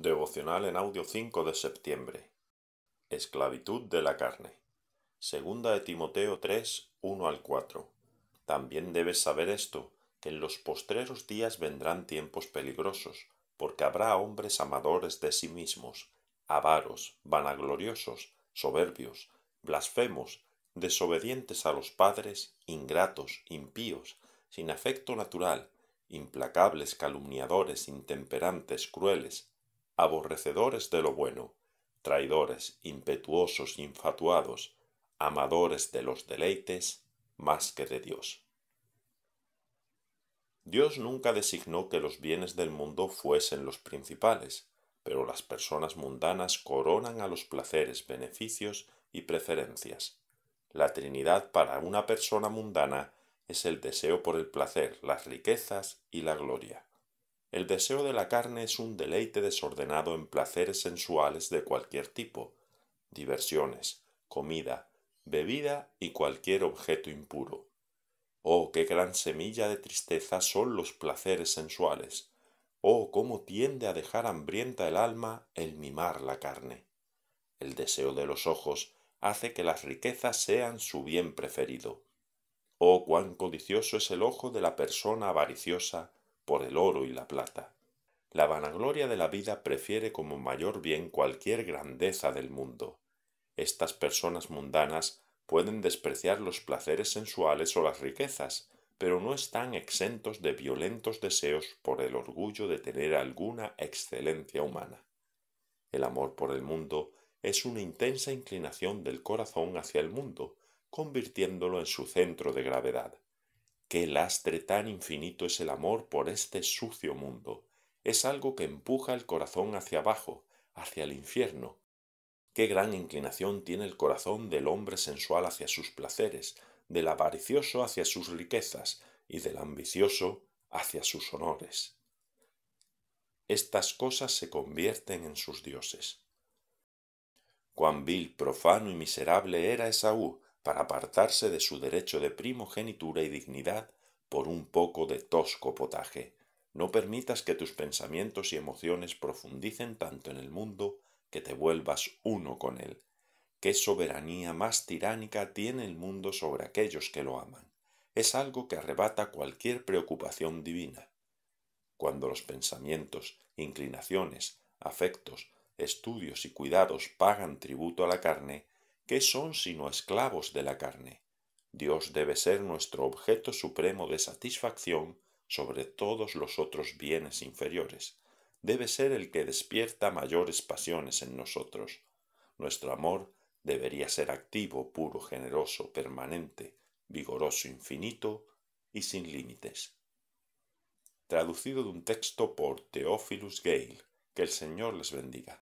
Devocional en audio 5 de septiembre. Esclavitud de la carne. Segunda de Timoteo 3, 1 al 4. También debes saber esto, que en los postreros días vendrán tiempos peligrosos, porque habrá hombres amadores de sí mismos, avaros, vanagloriosos, soberbios, blasfemos, desobedientes a los padres, ingratos, impíos, sin afecto natural, implacables, calumniadores, intemperantes, crueles, aborrecedores de lo bueno, traidores, impetuosos, infatuados, amadores de los deleites más que de Dios. Dios nunca designó que los bienes del mundo fuesen los principales, pero las personas mundanas coronan a los placeres, beneficios y preferencias. La Trinidad para una persona mundana es el deseo por el placer, las riquezas y la gloria. El deseo de la carne es un deleite desordenado en placeres sensuales de cualquier tipo, diversiones, comida, bebida y cualquier objeto impuro. Oh, qué gran semilla de tristeza son los placeres sensuales. Oh, cómo tiende a dejar hambrienta el alma el mimar la carne. El deseo de los ojos hace que las riquezas sean su bien preferido. Oh, cuán codicioso es el ojo de la persona avariciosa por el oro y la plata. La vanagloria de la vida prefiere como mayor bien cualquier grandeza del mundo. Estas personas mundanas pueden despreciar los placeres sensuales o las riquezas, pero no están exentos de violentos deseos por el orgullo de tener alguna excelencia humana. El amor por el mundo es una intensa inclinación del corazón hacia el mundo, convirtiéndolo en su centro de gravedad. Qué lastre tan infinito es el amor por este sucio mundo. Es algo que empuja el corazón hacia abajo, hacia el infierno. Qué gran inclinación tiene el corazón del hombre sensual hacia sus placeres, del avaricioso hacia sus riquezas y del ambicioso hacia sus honores. Estas cosas se convierten en sus dioses. Cuán vil, profano y miserable era Esaú, para apartarse de su derecho de primogenitura y dignidad por un poco de tosco potaje. No permitas que tus pensamientos y emociones profundicen tanto en el mundo que te vuelvas uno con él. ¿Qué soberanía más tiránica tiene el mundo sobre aquellos que lo aman? Es algo que arrebata cualquier preocupación divina. Cuando los pensamientos, inclinaciones, afectos, estudios y cuidados pagan tributo a la carne, ¿qué son sino esclavos de la carne? Dios debe ser nuestro objeto supremo de satisfacción sobre todos los otros bienes inferiores. Debe ser el que despierta mayores pasiones en nosotros. Nuestro amor debería ser activo, puro, generoso, permanente, vigoroso, infinito y sin límites. Traducido de un texto por Theophilus Gale. Que el Señor les bendiga.